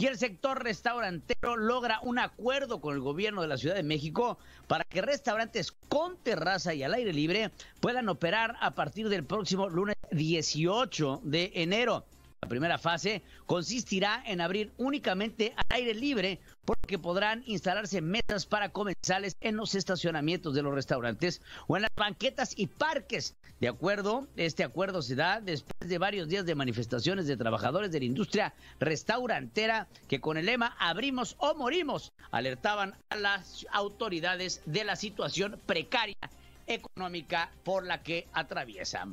y el sector restaurantero logra un acuerdo con el gobierno de la Ciudad de México para que restaurantes con terraza y al aire libre puedan operar a partir del próximo lunes 18 de enero. La primera fase consistirá en abrir únicamente al aire libre porque podrán instalarse mesas para comensales en los estacionamientos de los restaurantes o en las banquetas y parques. De acuerdo, este acuerdo se da después de varios días de manifestaciones de trabajadores de la industria restaurantera que con el lema abrimos o morimos alertaban a las autoridades de la situación precaria económica por la que atraviesan.